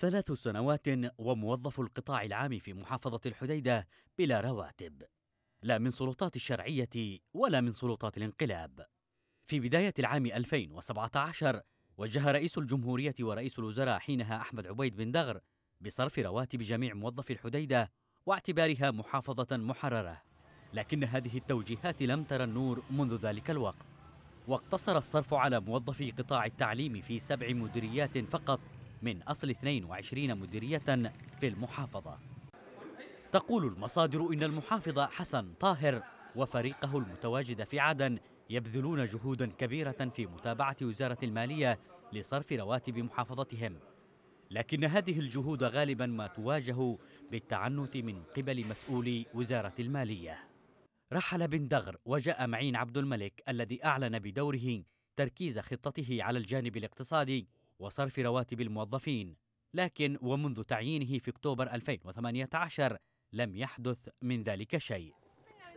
ثلاث سنوات وموظف القطاع العام في محافظة الحديدة بلا رواتب لا من سلطات الشرعية ولا من سلطات الانقلاب في بداية العام 2017 وجه رئيس الجمهورية ورئيس الوزراء حينها أحمد عبيد بن دغر بصرف رواتب جميع موظفي الحديدة واعتبارها محافظة محررة لكن هذه التوجيهات لم ترى النور منذ ذلك الوقت واقتصر الصرف على موظفي قطاع التعليم في سبع مديريات فقط من أصل 22 مديرية في المحافظة تقول المصادر إن المحافظ حسن طاهر وفريقه المتواجد في عدن يبذلون جهودا كبيرة في متابعة وزارة المالية لصرف رواتب محافظتهم لكن هذه الجهود غالبا ما تواجه بالتعنت من قبل مسؤولي وزارة المالية رحل بن دغر وجاء معين عبد الملك الذي أعلن بدوره تركيز خطته على الجانب الاقتصادي وصرف رواتب الموظفين لكن ومنذ تعيينه في أكتوبر 2018 لم يحدث من ذلك شيء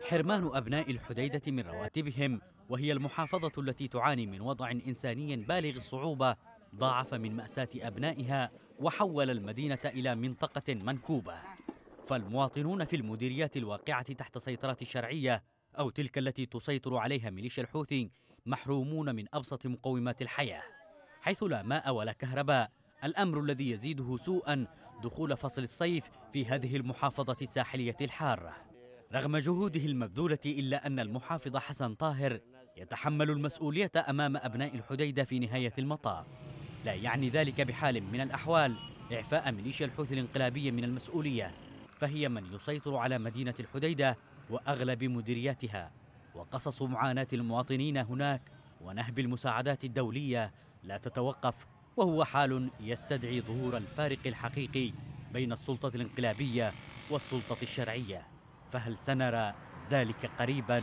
حرمان أبناء الحديدة من رواتبهم وهي المحافظة التي تعاني من وضع إنساني بالغ الصعوبة ضاعف من مأساة أبنائها وحول المدينة إلى منطقة منكوبة فالمواطنون في المديريات الواقعة تحت سيطرة الشرعية أو تلك التي تسيطر عليها ميليشيا الحوثي محرومون من أبسط مقومات الحياة حيث لا ماء ولا كهرباء الأمر الذي يزيده سوءا دخول فصل الصيف في هذه المحافظة الساحلية الحارة رغم جهوده المبذولة إلا أن المحافظ حسن طاهر يتحمل المسؤولية أمام أبناء الحديدة في نهاية المطاف لا يعني ذلك بحال من الأحوال إعفاء ميليشيا الحوثي الانقلابية من المسؤولية فهي من يسيطر على مدينة الحديدة وأغلب مديرياتها وقصص معاناة المواطنين هناك ونهب المساعدات الدولية لا تتوقف وهو حال يستدعي ظهور الفارق الحقيقي بين السلطة الانقلابية والسلطة الشرعية فهل سنرى ذلك قريباً